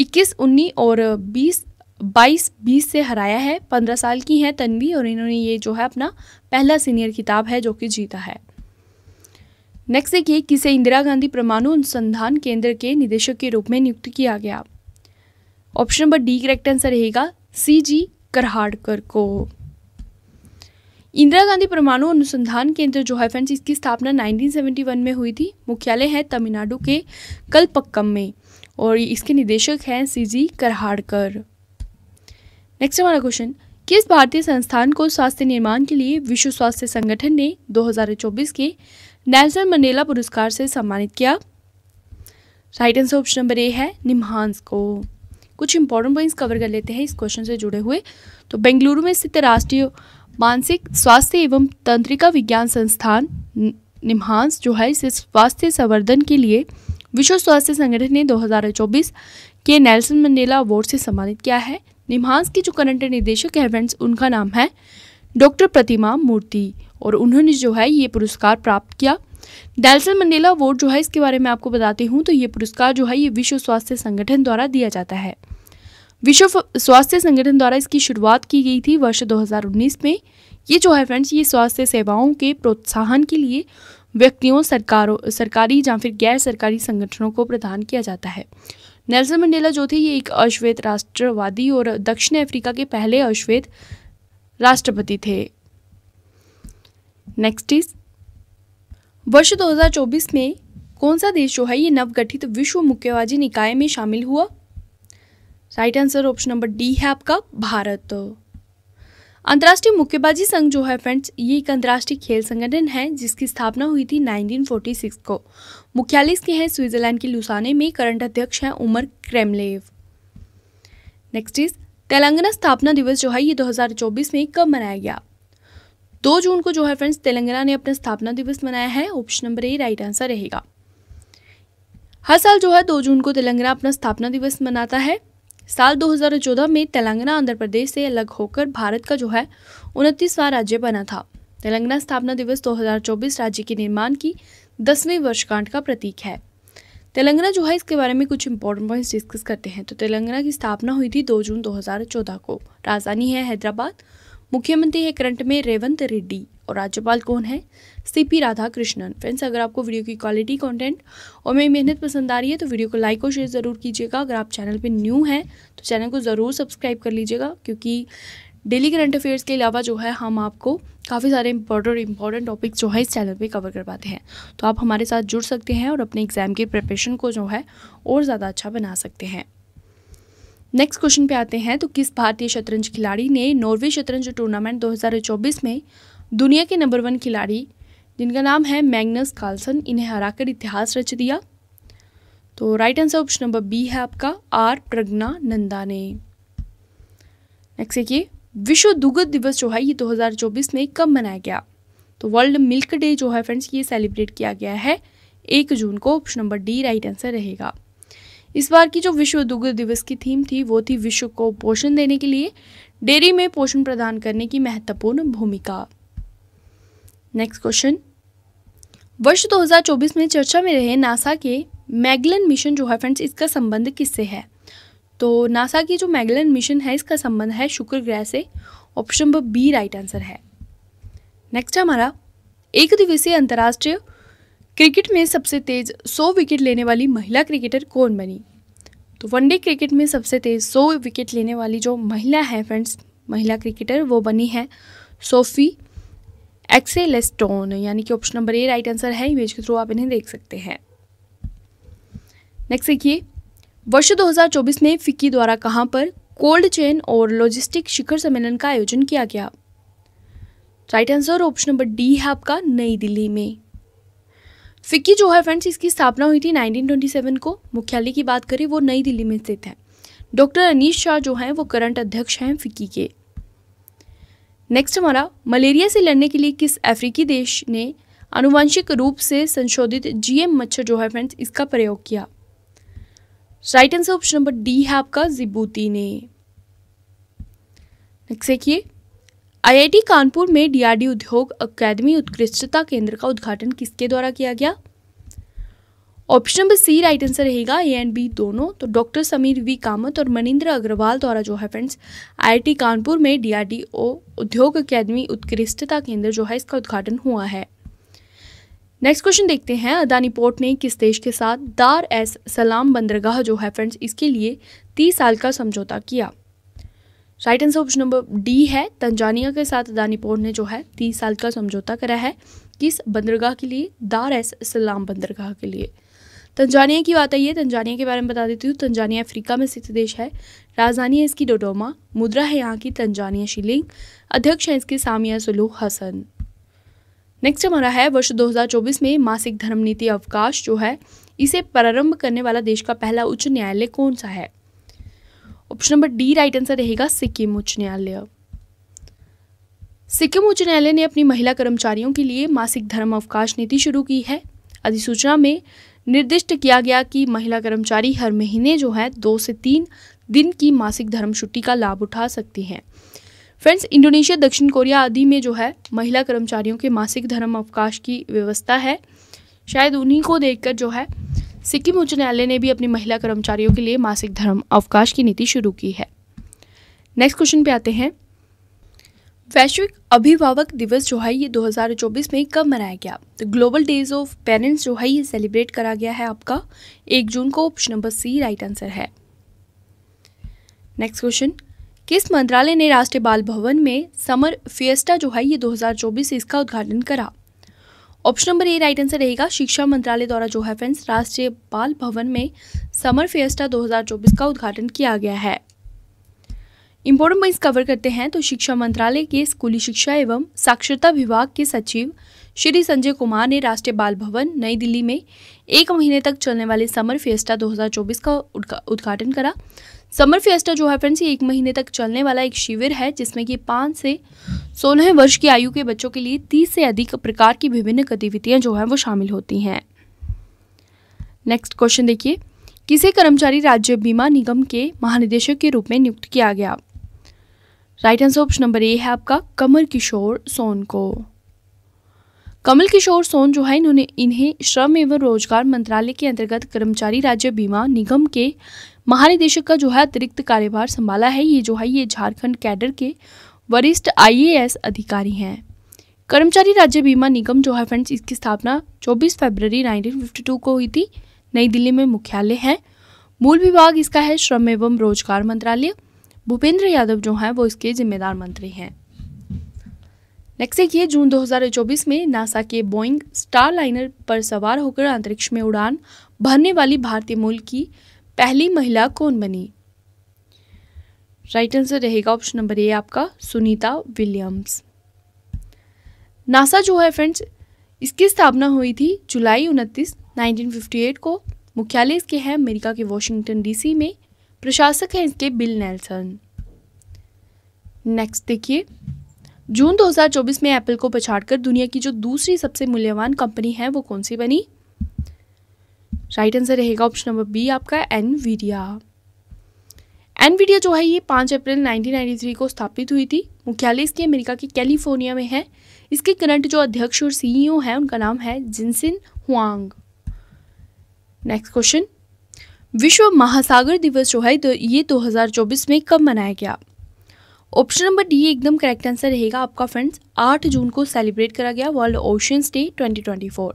21 19 और 20 22 20 से हराया है 15 साल की हैं तन्वी और इन्होंने ये जो है अपना पहला सीनियर खिताब है जो कि जीता है नेक्स्ट देखिए किसे इंदिरा गांधी परमाणु अनुसंधान केंद्र के निदेशक के रूप में नियुक्त किया गया option number D correct answer रहेगा सी जी करहाड़कर को इंदिरा गांधी परमाणु अनुसंधान केंद्र जो है फ्रेंड्स इसकी स्थापना 1971 में हुई थी मुख्यालय है तमिलनाडु के कलपक्कम में और इसके निदेशक हैं सी जी करहाड़कर नेक्स्ट हमारा क्वेश्चन किस भारतीय संस्थान को स्वास्थ्य निर्माण के लिए विश्व स्वास्थ्य संगठन ने 2024 के नेल्सन मंडेला पुरस्कार से सम्मानित किया right answer option number A है निम्हांस को कुछ इंपॉर्टेंट पॉइंट्स कवर कर लेते हैं इस क्वेश्चन से जुड़े हुए तो बेंगलुरु में स्थित राष्ट्रीय मानसिक स्वास्थ्य एवं तंत्रिका विज्ञान संस्थान निम्हांस जो है इसे स्वास्थ्य संवर्धन के लिए विश्व स्वास्थ्य संगठन ने 2024 के नेल्सन मंडेला अवार्ड से सम्मानित किया है निम्हांस के जो करंट निदेशक है फ्रेंड्स उनका नाम है डॉक्टर प्रतिमा मूर्ति और उन्होंने जो है ये पुरस्कार प्राप्त किया डेल्सन मंडेला अवार्ड जो है इसके बारे में आपको बताती हूँ तो ये पुरस्कार जो है ये विश्व स्वास्थ्य संगठन द्वारा दिया जाता है विश्व स्वास्थ्य संगठन द्वारा इसकी शुरुआत की गई थी वर्ष 2019 में ये जो है फ्रेंड्स ये स्वास्थ्य सेवाओं के प्रोत्साहन के लिए व्यक्तियों सरकारों सरकारी या फिर गैर सरकारी संगठनों को प्रदान किया जाता है नेल्सन मंडेला जो थे ये एक अश्वेत राष्ट्रवादी और दक्षिण अफ्रीका के पहले अश्वेत राष्ट्रपति थे नेक्स्ट इज वर्ष 2024 में कौन सा देश जो है ये नवगठित विश्व मुक्केबाजी निकाय में शामिल हुआ right answer option number D है आपका भारत अंतर्राष्ट्रीय मुक्केबाजी संघ जो है फ्रेंड्स ये एक अंतर्राष्ट्रीय खेल संगठन है जिसकी स्थापना हुई थी 1946 को मुख्यालय इसके हैं स्विट्जरलैंड के लुसाने में करंट अध्यक्ष हैं Umar Kremlev next is Telangana स्थापना दिवस जो है ये 2024 में कब मनाया गया दो जून को जो है फ्रेंड्स तेलंगाना ने अपना स्थापना दिवस मनाया है option number A right answer रहेगा हर साल जो है दो जून को तेलंगाना अपना स्थापना दिवस मनाता है साल 2014 में तेलंगाना आंध्र प्रदेश से अलग होकर भारत का जो है उनतीसवां राज्य बना था तेलंगाना स्थापना दिवस 2024 राज्य के निर्माण की दसवें वर्षगांठ का प्रतीक है तेलंगाना जो है इसके बारे में कुछ इंपॉर्टेंट पॉइंट्स डिस्कस करते हैं तो तेलंगाना की स्थापना हुई थी 2 जून 2014 को राजधानी है हैदराबाद मुख्यमंत्री है करंट में रेवंत रेड्डी और राज्यपाल कौन है C P Radhakrishnan friends अगर आपको वीडियो की क्वालिटी कंटेंट और मेरी मेहनत पसंद आ रही है तो वीडियो को लाइक और शेयर ज़रूर कीजिएगा अगर आप चैनल पर न्यू हैं तो चैनल को ज़रूर सब्सक्राइब कर लीजिएगा क्योंकि डेली करंट अफेयर्स के अलावा जो है हम आपको काफ़ी सारे इंपॉर्टेंट इंपॉर्टेंट टॉपिक्स जो है इस चैनल पर कवर कर पाते हैं तो आप हमारे साथ जुड़ सकते हैं और अपने एग्ज़ाम के प्रिपरेशन को जो है और ज़्यादा अच्छा बना सकते हैं नेक्स्ट क्वेश्चन पे आते हैं तो किस भारतीय शतरंज खिलाड़ी ने नॉर्वे शतरंज टूर्नामेंट 2024 में दुनिया के नंबर वन खिलाड़ी जिनका नाम है मैग्नस कार्लसन इन्हें हराकर इतिहास रच दिया तो right answer option number B है आपका आर प्रज्ञा नंदा ने नेक्स्ट देखिए विश्व दुग्ध दिवस जो है ये 2024 में कब मनाया गया तो वर्ल्ड मिल्क डे जो है फ्रेंड्स ये सेलिब्रेट किया गया है एक जून को option number D right answer रहेगा इस बार की जो विश्व दुग्ध दिवस की थीम थी वो थी विश्व को पोषण देने के लिए डेयरी में पोषण प्रदान करने की महत्वपूर्ण भूमिका नेक्स्ट क्वेश्चन वर्ष 2024 में चर्चा में रहे नासा के मैगलन मिशन जो है फ्रेंड्स इसका संबंध किससे है तो नासा की जो मैगलन मिशन है इसका संबंध है शुक्र ग्रह से option number B right answer है नेक्स्ट हमारा एक दिवसीय अंतर्राष्ट्रीय क्रिकेट में सबसे तेज 100 विकेट लेने वाली महिला क्रिकेटर कौन बनी तो वनडे क्रिकेट में सबसे तेज 100 विकेट लेने वाली जो महिला है फ्रेंड्स महिला क्रिकेटर वो बनी है सोफी एक्सरे लेस टोन यानी कि option number A right answer है इमेज के थ्रू आप इन्हें देख सकते हैं नेक्स्ट देखिए वर्ष 2024 में फिक्की द्वारा कहाँ पर कोल्ड चेन और लॉजिस्टिक शिखर सम्मेलन का आयोजन किया गया right answer option number D है आपका नई दिल्ली में फिक्की जो है फ्रेंड्स इसकी स्थापना हुई थी 1927 को मुख्यालय की बात करें वो नई दिल्ली में स्थित है डॉक्टर अनिश शाह जो हैं वो करंट अध्यक्ष हैं फिक्की के नेक्स्ट हमारा मलेरिया से लड़ने के लिए किस अफ्रीकी देश ने आनुवंशिक रूप से संशोधित जीएम मच्छर जो है फ्रेंड्स इसका प्रयोग किया right answer option number D है आपका जिबूती ने नेक्स्ट देखिए आईआईटी कानपुर में डीआरडी उद्योग अकादमी उत्कृष्टता केंद्र का उद्घाटन किसके द्वारा किया गया option number C right answer रहेगा ए एंड बी दोनों तो डॉक्टर समीर वी कामत और मनिंद्र अग्रवाल द्वारा जो है फ्रेंड्स आईआईटी कानपुर में डीआरडीओ उद्योग अकेदमी उत्कृष्टता केंद्र जो है इसका उद्घाटन हुआ है नेक्स्ट क्वेश्चन देखते हैं अदानी पोर्ट ने किस देश के साथ दार एस सलाम बंदरगाह जो है फ्रेंड्स इसके लिए तीस साल का समझौता किया right answer option number D है तंजानिया के साथ अदानी पोर्ट ने जो है तीस साल का समझौता करा है किस बंदरगाह के लिए दार एस सलाम बंदरगाह के लिए तंजानिया की बात आई है तंजानिया के बारे में बता देती हूँ तंजानिया अफ्रीका में स्थित देश है राजधानी है इसकी डोडोमा मुद्रा है यहाँ की तंजानिया शिलिंग अध्यक्ष हैं इसके सामिया सुलू हसन नेक्स्ट हमारा है वर्ष 2024 में मासिक धर्म नीति अवकाश जो है इसे प्रारंभ करने वाला देश का पहला उच्च न्यायालय कौन सा है option number D right answer रहेगा सिक्किम उच्च न्यायालय सिक्किम उच्च न्यायालय ने अपनी महिला कर्मचारियों के लिए मासिक धर्म अवकाश नीति शुरू की है अधिसूचना में निर्दिष्ट किया गया कि महिला कर्मचारी हर महीने जो है दो से तीन दिन की मासिक धर्म छुट्टी का लाभ उठा सकती हैं फ्रेंड्स इंडोनेशिया दक्षिण कोरिया आदि में जो है महिला कर्मचारियों के मासिक धर्म अवकाश की व्यवस्था है शायद उन्हीं को देखकर जो है सिक्किम उच्च न्यायालय ने भी अपनी महिला कर्मचारियों के लिए मासिक धर्म अवकाश की नीति शुरू की है नेक्स्ट क्वेश्चन पे आते हैं वैश्विक अभिभावक दिवस जो है ये 2024 में कब मनाया गया तो ग्लोबल डेज ऑफ पेरेंट्स जो है ये सेलिब्रेट करा गया है आपका एक जून को option number C right answer है नेक्स्ट क्वेश्चन किस मंत्रालय ने राष्ट्रीय बाल भवन में समर फिएस्टा जो है ये 2024 से इसका उद्घाटन करा option number A right answer रहेगा शिक्षा मंत्रालय द्वारा जो है फ्रेंड्स राष्ट्रीय बाल भवन में समर फिएस्टा 2024 का उद्घाटन किया गया है इम्पोर्टेंट पॉइंट्स कवर करते हैं तो शिक्षा मंत्रालय के स्कूली शिक्षा एवं साक्षरता विभाग के सचिव श्री संजय कुमार ने राष्ट्रीय बाल भवन नई दिल्ली में एक महीने तक चलने वाले समर फेस्टा 2024 का उद्घाटन करा समर फेस्टा जो है फ्रेंड्स ये एक महीने तक चलने वाला एक शिविर है जिसमें कि पाँच से सोलह वर्ष की आयु के बच्चों के लिए तीस से अधिक प्रकार की विभिन्न गतिविधियाँ जो हैं वो शामिल होती हैं नेक्स्ट क्वेश्चन देखिए किसे कर्मचारी राज्य बीमा निगम के महानिदेशक के रूप में नियुक्त किया गया right answer option number A है आपका कमल किशोर सोन को कमल किशोर सोन जो है इन्होंने इन्हें श्रम एवं रोजगार मंत्रालय के अंतर्गत कर्मचारी राज्य बीमा निगम के महानिदेशक का जो है अतिरिक्त कार्यभार संभाला है ये जो है ये झारखंड कैडर के वरिष्ठ आईएएस अधिकारी हैं कर्मचारी राज्य बीमा निगम जो है फ्रेंड्स इसकी स्थापना 24 फरवरी 1952 को हुई थी नई दिल्ली में मुख्यालय है मूल विभाग इसका है श्रम एवं रोजगार मंत्रालय भूपेंद्र यादव जो हैं वो इसके जिम्मेदार मंत्री हैं नेक्स्ट ये जून 2024 में नासा के बोइंग स्टार लाइनर पर सवार होकर अंतरिक्ष में उड़ान भरने वाली भारतीय मूल की पहली महिला कौन बनी राइट आंसर रहेगा ऑप्शन नंबर ए आपका सुनीता विलियम्स नासा जो है फ्रेंड्स इसकी स्थापना हुई थी जुलाई उनतीस 1958 को मुख्यालय इसके है अमेरिका के वॉशिंगटन डीसी में प्रशासक हैं इसके बिल नेल्सन नेक्स्ट देखिए जून 2024 में एप्पल को पछाड़कर दुनिया की जो दूसरी सबसे मूल्यवान कंपनी है वो कौन सी बनी राइट आंसर रहेगा ऑप्शन नंबर बी आपका एनवीडिया एनवीडिया जो है ये 5 अप्रैल 1993 को स्थापित हुई थी मुख्यालय इसके अमेरिका के कैलिफोर्निया में है इसके करंट जो अध्यक्ष और सीईओ e हैं उनका नाम है जिनसिन हुआंग नेक्स्ट क्वेश्चन विश्व महासागर दिवस जो है तो ये 2024 में कब मनाया गया ऑप्शन नंबर डी एकदम करेक्ट आंसर रहेगा आपका फ्रेंड्स 8 जून को सेलिब्रेट करा गया वर्ल्ड ओशियंस डे 2024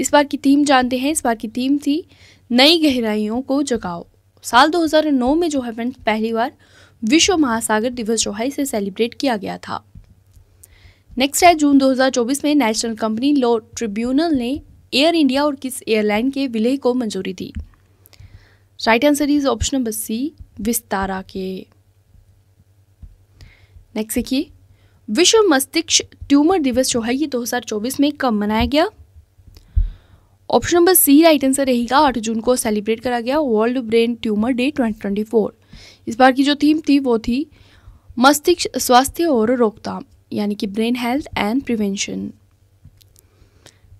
इस बार की थीम जानते हैं इस बार की थीम थी नई गहराइयों को जगाओ साल 2009 में जो है फ्रेंड्स पहली बार विश्व महासागर दिवस जो है इसे सेलिब्रेट किया गया था नेक्स्ट है जून 2024 में नेशनल कंपनी लॉ ट्रिब्यूनल ने एयर इंडिया और किस एयरलाइन के विलय को मंजूरी दी right answer is option number C Vistara के नेक्स्ट देखिए विश्व मस्तिष्क ट्यूमर दिवस जो है ये 2024 में कब मनाया गया option number C right answer रहेगा आठ जून को सेलिब्रेट करा गया वर्ल्ड ब्रेन ट्यूमर डे 2024 इस बार की जो थीम थी वो थी मस्तिष्क स्वास्थ्य और रोकथाम यानी कि brain health and prevention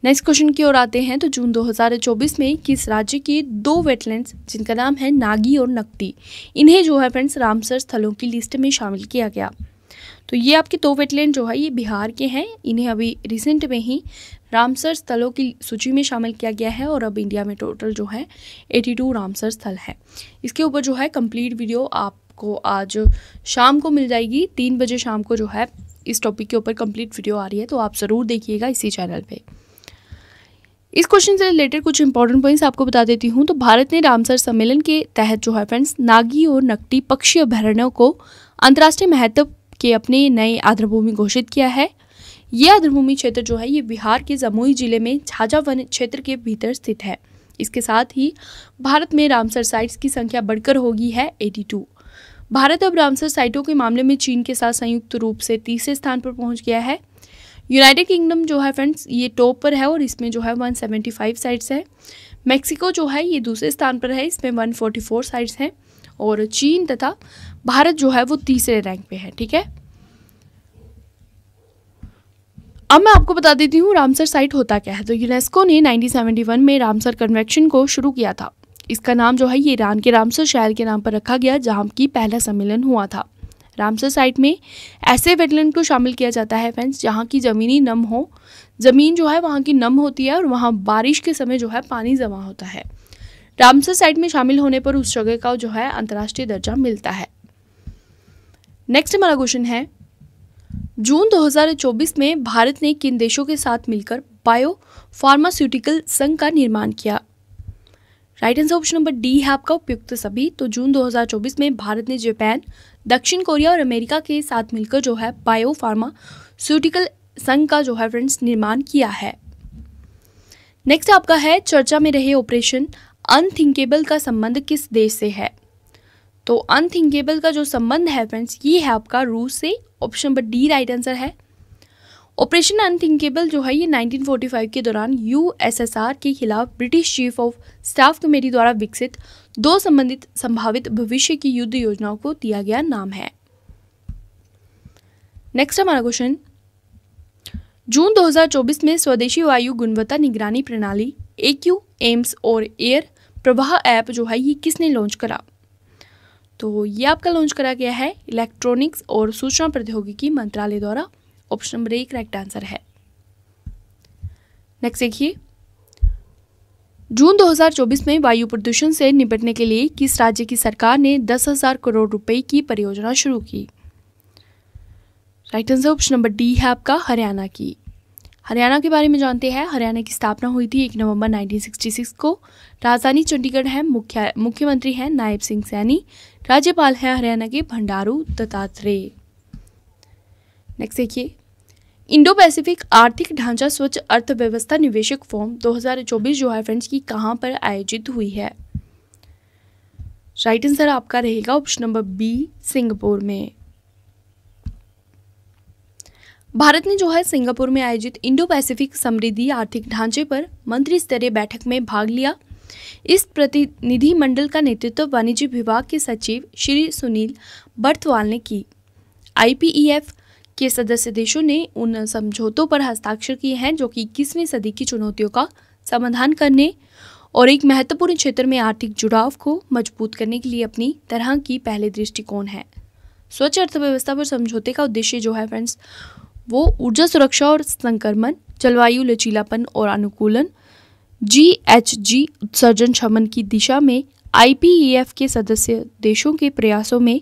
next question की ओर आते हैं तो जून 2024 में किस राज्य के दो वेटलैंड्स जिनका नाम है नागी और नकदी इन्हें जो है फ्रेंड्स रामसर स्थलों की लिस्ट में शामिल किया गया तो ये आपके दो वेटलैंड जो है ये बिहार के हैं इन्हें अभी रिसेंट में ही रामसर स्थलों की सूची में शामिल किया गया है और अब इंडिया में टोटल जो है 82 रामसर स्थल है इसके ऊपर जो है कंप्लीट वीडियो आपको आज शाम को मिल जाएगी तीन बजे शाम को जो है इस टॉपिक के ऊपर कंप्लीट वीडियो आ रही है तो आप ज़रूर देखिएगा इसी चैनल पर इस क्वेश्चन से रिलेटेड कुछ इंपॉर्टेंट पॉइंट्स आपको बता देती हूँ तो भारत ने रामसर सम्मेलन के तहत जो है फ्रेंड्स नागी और नकटी पक्षी अभ्यारण्यों को अंतर्राष्ट्रीय महत्व के अपने नए आर्द्रभूमि घोषित किया है ये आर्द्रभूमि क्षेत्र जो है ये बिहार के जमुई जिले में झाझा वन क्षेत्र के भीतर स्थित है इसके साथ ही भारत में रामसर साइट्स की संख्या बढ़कर होगी है 82। भारत अब रामसर साइटों के मामले में चीन के साथ संयुक्त रूप से तीसरे स्थान पर पहुंच गया है यूनाइटेड किंगडम जो है फ्रेंड्स ये टॉप पर है और इसमें जो है 175 साइट्स है मेक्सिको जो है ये दूसरे स्थान पर है इसमें 144 साइट्स हैं और चीन तथा भारत जो है वो तीसरे रैंक पे है ठीक है अब मैं आपको बता देती हूँ रामसर साइट होता क्या है तो यूनेस्को ने 1971 में रामसर कन्वेक्शन को शुरू किया था इसका नाम जो है ये ईरान के रामसर शहर के नाम पर रखा गया जहाँ की पहला सम्मेलन हुआ था रामसर साइट में ऐसे वेटलैंड को शामिल किया जाता है फ्रेंड्स जहाँ की ज़मीनी नम हो ज़मीन जो है वहाँ की नम होती है और वहाँ बारिश के समय जो है पानी जमा होता है रामसर साइट में शामिल होने पर उस जगह का जो है अंतर्राष्ट्रीय दर्जा मिलता है नेक्स्ट हमारा क्वेश्चन है जून 2024 में भारत ने किन देशों के साथ मिलकर बायो फार्मास्यूटिकल संघ का निर्माण किया right answer option number D है आपका उपयुक्त सभी तो जून 2024 में भारत ने जापान दक्षिण कोरिया और अमेरिका के साथ मिलकर जो है बायो फार्मास्यूटिकल संघ का जो है फ्रेंड्स निर्माण किया है नेक्स्ट आपका है चर्चा में रहे ऑपरेशन अनथिंकेबल का संबंध किस देश से है तो अनथिंकेबल का जो संबंध है फ्रेंड्स ये है आपका रूस से option number D right answer है ऑपरेशन अनथिंकेबल जो है ये 1945 के दौरान यूएसएसआर के खिलाफ British chief of staff committee द्वारा विकसित दो संबंधित संभावित भविष्य की युद्ध योजनाओं को दिया गया नाम है नेक्स्ट हमारा क्वेश्चन जून 2024 में स्वदेशी वायु गुणवत्ता निगरानी प्रणाली क्यू एम्स और एयर प्रवाह ऐप जो है ये किसने लॉन्च करा तो ये आपका लॉन्च करा गया है इलेक्ट्रॉनिक्स और सूचना प्रौद्योगिकी मंत्रालय द्वारा ऑप्शन नंबर एक करेक्ट आंसर है नेक्स्ट देखिए जून 2024 में वायु प्रदूषण से निपटने के लिए किस राज्य की सरकार ने दस हजार करोड़ रुपए की परियोजना शुरू की right answer option number D है आपका हरियाणा की हरियाणा के बारे में जानते हैं हरियाणा की स्थापना हुई थी एक नवंबर 1966 को राजधानी चंडीगढ़ है मुख्य मुख्यमंत्री हैं नायब सिंह सैनी राज्यपाल हैं हरियाणा के भंडारू दत्तात्रेय नेक्स्ट देखिए इंडो पैसिफिक आर्थिक ढांचा स्वच्छ अर्थव्यवस्था निवेशक फोरम 2024 जो है फ्रेंड्स की कहां पर आयोजित हुई है राइट आंसर आपका रहेगा ऑप्शन नंबर बी सिंगापुर में भारत ने जो है सिंगापुर में आयोजित इंडो पैसिफिक समृद्धि आर्थिक ढांचे पर मंत्री स्तरीय बैठक में भाग लिया इस प्रतिनिधि मंडल का नेतृत्व वाणिज्य विभाग के सचिव श्री सुनील बर्थवाल ने की आईपीईएफ के सदस्य देशों ने उन समझौतों पर हस्ताक्षर किए हैं जो कि इक्कीसवीं सदी की चुनौतियों का समाधान करने और एक महत्वपूर्ण क्षेत्र में आर्थिक जुड़ाव को मजबूत करने के लिए अपनी तरह की पहले दृष्टिकोण है स्वच्छ अर्थव्यवस्था पर समझौते का उद्देश्य जो है फ्रेंड्स वो ऊर्जा सुरक्षा और संक्रमण जलवायु लचीलापन और अनुकूलन जी उत्सर्जन शमन की दिशा में आई e के सदस्य देशों के प्रयासों में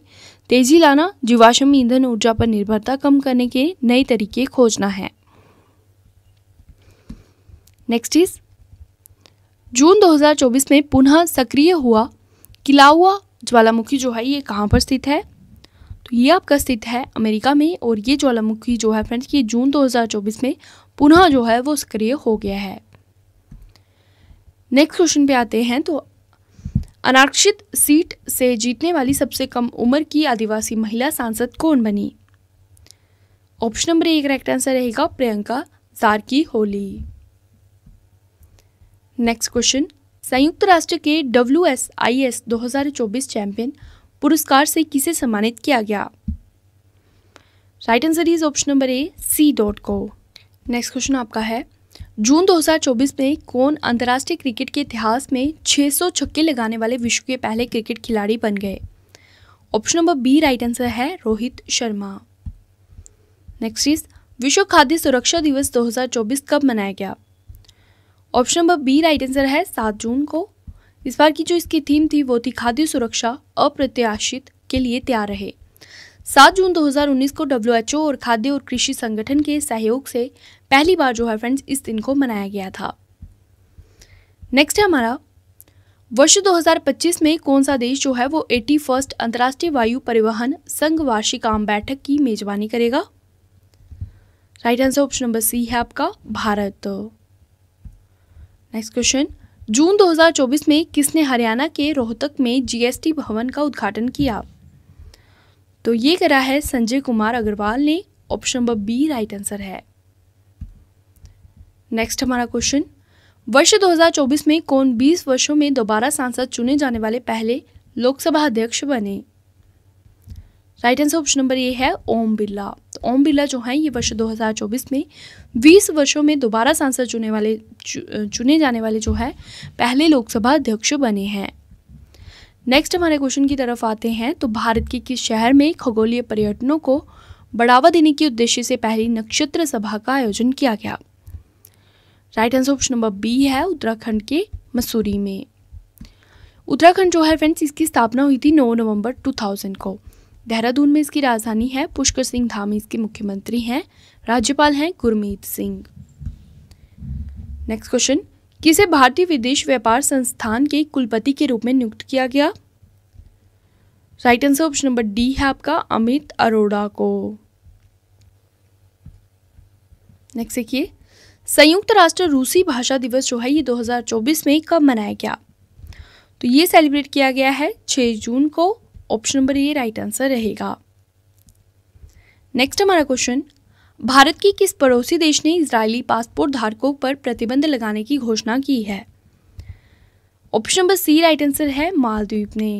तेजी लाना जीवाश्म ईंधन ऊर्जा पर निर्भरता कम करने के नए तरीके खोजना है नेक्स्ट इज जून 2024 में पुनः सक्रिय हुआ किलाउआ ज्वालामुखी जो है ये कहाँ पर स्थित है तो ये आपका स्थित है अमेरिका में और ये ज्वालामुखी जो है फ्रेंड्स ये जून 2024 में पुनः जो है वो सक्रिय हो गया है नेक्स्ट क्वेश्चन पे आते हैं तो अनारक्षित सीट से जीतने वाली सबसे कम उम्र की आदिवासी महिला सांसद कौन बनी ऑप्शन नंबर एक करेक्ट आंसर रहेगा Priyanka Jarkiholi next question संयुक्त राष्ट्र के डब्ल्यू एस आई एस दो हजार चौबीस चैंपियन पुरस्कार से किसे सम्मानित किया गया right answer is option number A C dot को नेक्स्ट क्वेश्चन आपका है जून 2024 में कौन अंतर्राष्ट्रीय क्रिकेट के इतिहास में 600 छक्के लगाने वाले विश्व के पहले क्रिकेट खिलाड़ी बन गए option number B right answer है रोहित शर्मा नेक्स्ट इज विश्व खाद्य सुरक्षा दिवस 2024 कब मनाया गया option number B right answer है सात जून को इस बार की जो इसकी थीम थी वो थी खाद्य सुरक्षा अप्रत्याशित के लिए तैयार रहे सात जून 2019 को डब्ल्यूएचओ और खाद्य और कृषि संगठन के सहयोग से पहली बार जो है फ्रेंड्स इस दिन को मनाया गया था नेक्स्ट है हमारा वर्ष 2025 में कौन सा देश जो है वो एटी फर्स्ट अंतर्राष्ट्रीय वायु परिवहन संघ वार्षिक आम बैठक की मेजबानी करेगा right answer option number C है आपका भारत नेक्स्ट क्वेश्चन जून 2024 में किसने हरियाणा के रोहतक में जीएसटी भवन का उद्घाटन किया तो ये करा है संजय कुमार अग्रवाल ने option number B right answer है नेक्स्ट हमारा क्वेश्चन वर्ष 2024 में कौन 20 वर्षों में दोबारा सांसद चुने जाने वाले पहले लोकसभा अध्यक्ष बने right answer option number A है ओम बिरला तो ओम बिरला जो हैं ये वर्ष 2024 में 20 वर्षों में दोबारा सांसद चुने वाले चु, चुने जाने वाले जो है पहले लोकसभा अध्यक्ष बने हैं नेक्स्ट हमारे क्वेश्चन की तरफ आते हैं तो भारत के किस शहर में खगोलीय पर्यटनों को बढ़ावा देने के उद्देश्य से पहली नक्षत्र सभा का आयोजन किया गया right answer option number B है उत्तराखंड के मसूरी में उत्तराखंड जो है फ्रेंड्स इसकी स्थापना हुई थी 9 नवंबर 2000 को देहरादून में इसकी राजधानी है पुष्कर सिंह धामी इसके मुख्यमंत्री हैं राज्यपाल हैं गुरमीत सिंह नेक्स्ट क्वेश्चन किसे भारतीय विदेश व्यापार संस्थान के कुलपति के रूप में नियुक्त किया गया right answer option number D है आपका अमित अरोड़ा को नेक्स्ट देखिए संयुक्त राष्ट्र रूसी भाषा दिवस जो है ये 2024 में कब मनाया गया तो ये सेलिब्रेट किया गया है 6 जून को option number A right answer रहेगा नेक्स्ट हमारा क्वेश्चन भारत की किस पड़ोसी देश ने इजरायली पासपोर्ट धारकों पर प्रतिबंध लगाने की घोषणा की है option number C right answer है मालदीव ने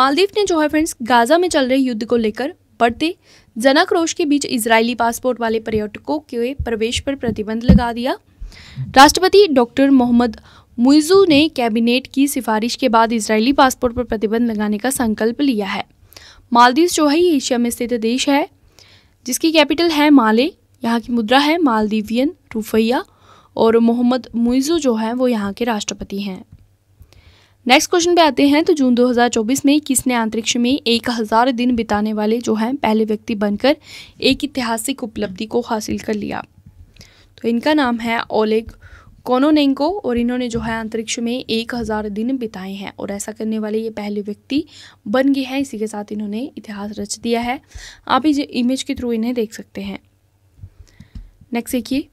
मालदीव ने जो है फ्रेंड्स गाजा में चल रहे युद्ध को लेकर बढ़ते जनाक्रोश के बीच इजरायली पासपोर्ट वाले पर्यटकों के प्रवेश पर प्रतिबंध लगा दिया राष्ट्रपति डॉक्टर मोहम्मद मुइजू ने कैबिनेट की सिफारिश के बाद इजरायली पासपोर्ट पर प्रतिबंध लगाने का संकल्प लिया है मालदीव जो है एशिया में स्थित देश है जिसकी कैपिटल है माले यहाँ की मुद्रा है मालदीवियन रुफैया और मोहम्मद मुइजू जो है वो यहाँ के राष्ट्रपति हैं नेक्स्ट क्वेश्चन पे आते हैं तो जून 2024 में किसने अंतरिक्ष में एक हज़ार दिन बिताने वाले जो हैं पहले व्यक्ति बनकर एक ऐतिहासिक उपलब्धि को हासिल कर लिया तो इनका नाम है ओलेग कोनोनेंको और इन्होंने जो है अंतरिक्ष में एक हज़ार दिन बिताए हैं और ऐसा करने वाले ये पहले व्यक्ति बन गए हैं इसी के साथ इन्होंने इतिहास रच दिया है आप इस इमेज के थ्रू इन्हें देख सकते हैं नेक्स्ट देखिए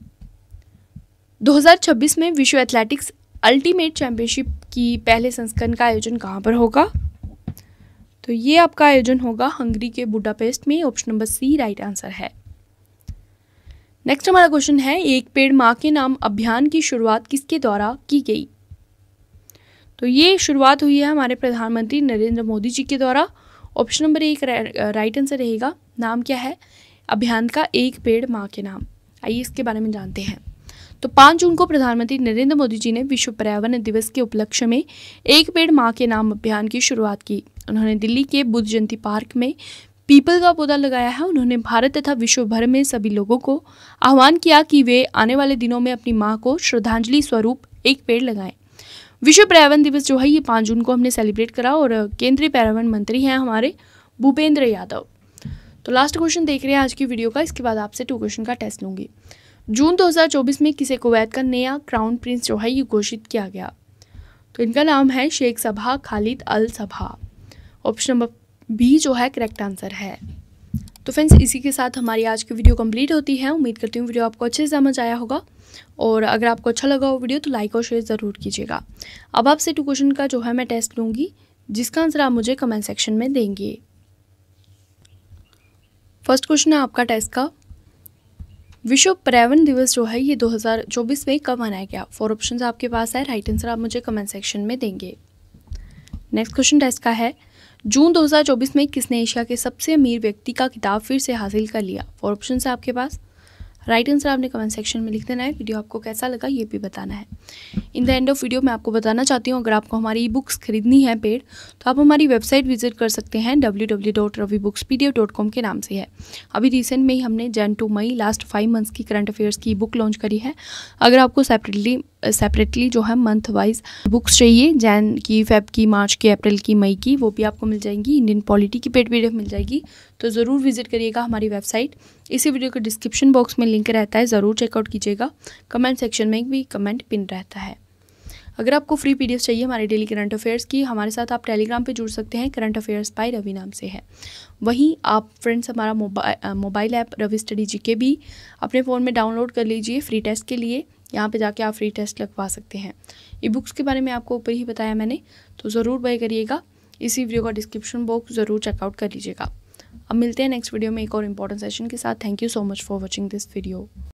2026 में विश्व एथलेटिक्स अल्टीमेट चैम्पियनशिप की पहले संस्करण का आयोजन कहाँ पर होगा तो ये आपका आयोजन होगा हंगरी के बुडापेस्ट में option number C right answer है नेक्स्ट हमारा क्वेश्चन है एक पेड़ माँ के नाम अभियान की शुरुआत किसके द्वारा की गई तो ये शुरुआत हुई है हमारे प्रधानमंत्री नरेंद्र मोदी जी के द्वारा ऑप्शन नंबर एक राइट आंसर रहेगा नाम क्या है अभियान का एक पेड़ माँ के नाम आइए इसके बारे में जानते हैं तो पांच जून को प्रधानमंत्री नरेंद्र मोदी जी ने विश्व पर्यावरण दिवस के उपलक्ष्य में एक पेड़ माँ के नाम अभियान की शुरुआत की उन्होंने दिल्ली के बुद्ध जयंती पार्क में पीपल का पौधा लगाया है उन्होंने भारत तथा विश्व भर में सभी लोगों को आह्वान किया कि वे आने वाले दिनों में अपनी माँ को श्रद्धांजलि स्वरूप एक पेड़ लगाएं विश्व पर्यावरण दिवस जो है ये पाँच जून को हमने सेलिब्रेट करा और केंद्रीय पर्यावरण मंत्री हैं हमारे भूपेंद्र यादव तो लास्ट क्वेश्चन देख रहे हैं आज की वीडियो का इसके बाद आपसे टू क्वेश्चन का टेस्ट लूंगी जून 2024 में किसे कुवैत का नया क्राउन प्रिंस जो है ये घोषित किया गया तो इनका नाम है शेख सभा खालिद अल सभा ऑप्शन नंबर बी जो है करेक्ट आंसर है तो फ्रेंड्स इसी के साथ हमारी आज की वीडियो कंप्लीट होती है उम्मीद करती हूँ वीडियो आपको अच्छे से समझ आया होगा और अगर आपको अच्छा लगा हो वीडियो तो लाइक और शेयर ज़रूर कीजिएगा अब आपसे टू क्वेश्चन का जो है मैं टेस्ट लूँगी जिसका आंसर आप मुझे कमेंट सेक्शन में देंगे फर्स्ट क्वेश्चन है आपका टेस्ट का विश्व पर्यावरण दिवस जो है ये 2024 में कब मनाया गया फोर ऑप्शन आपके पास है राइट आंसर आप मुझे कमेंट सेक्शन में देंगे नेक्स्ट क्वेश्चन टेस्ट का है जून 2024 में किसने एशिया के सबसे अमीर व्यक्ति का किताब फिर से हासिल कर लिया फोर ऑप्शन है आपके पास राइट आंसर आपने कमेंट सेक्शन में लिख देना है वीडियो आपको कैसा लगा ये भी बताना है in the end of video मैं आपको बताना चाहती हूँ अगर आपको हमारी ई बुक्स खरीदनी है पेड तो आप हमारी वेबसाइट विजिट कर सकते हैं W W dot Ravi books P D F dot com के नाम से है अभी रिसेंट में ही हमने Jan to May last five months की करंट अफेयर्स की बुक लॉन्च करी है अगर आपको सेपरेटली सेपरेटली जो है मंथ वाइज बुक्स चाहिए जैन की फेब की मार्च की अप्रैल की मई की वो भी आपको मिल जाएंगी इंडियन पॉलिटी की पेड पी मिल जाएगी तो ज़रूर विजिट करिएगा हमारी वेबसाइट इसी वीडियो के डिस्क्रिप्शन बॉक्स में लिंक रहता है ज़रूर चेकआउट कीजिएगा कमेंट सेक्शन में भी कमेंट पिन रहता है अगर आपको फ्री पी चाहिए हमारे डेली करंट अफेयर्स की हमारे साथ आप टेलीग्राम पे जुड़ सकते हैं करंट अफेयर्स बाय रवि नाम से है वहीं आप फ्रेंड्स हमारा mobile mobile app Ravi study जी के भी अपने फ़ोन में डाउनलोड कर लीजिए फ्री टेस्ट के लिए यहाँ पे जाके आप फ्री टेस्ट लगवा सकते हैं ई बुक्स के बारे में आपको ऊपर ही बताया मैंने तो ज़रूर बाई करिएगा इसी वीडियो का डिस्क्रिप्शन बॉक्स ज़रूर चेकआउट कर लीजिएगा अब मिलते हैं नेक्स्ट वीडियो में एक और इम्पॉर्टेंट सेशन के साथ thank you so much for watching this video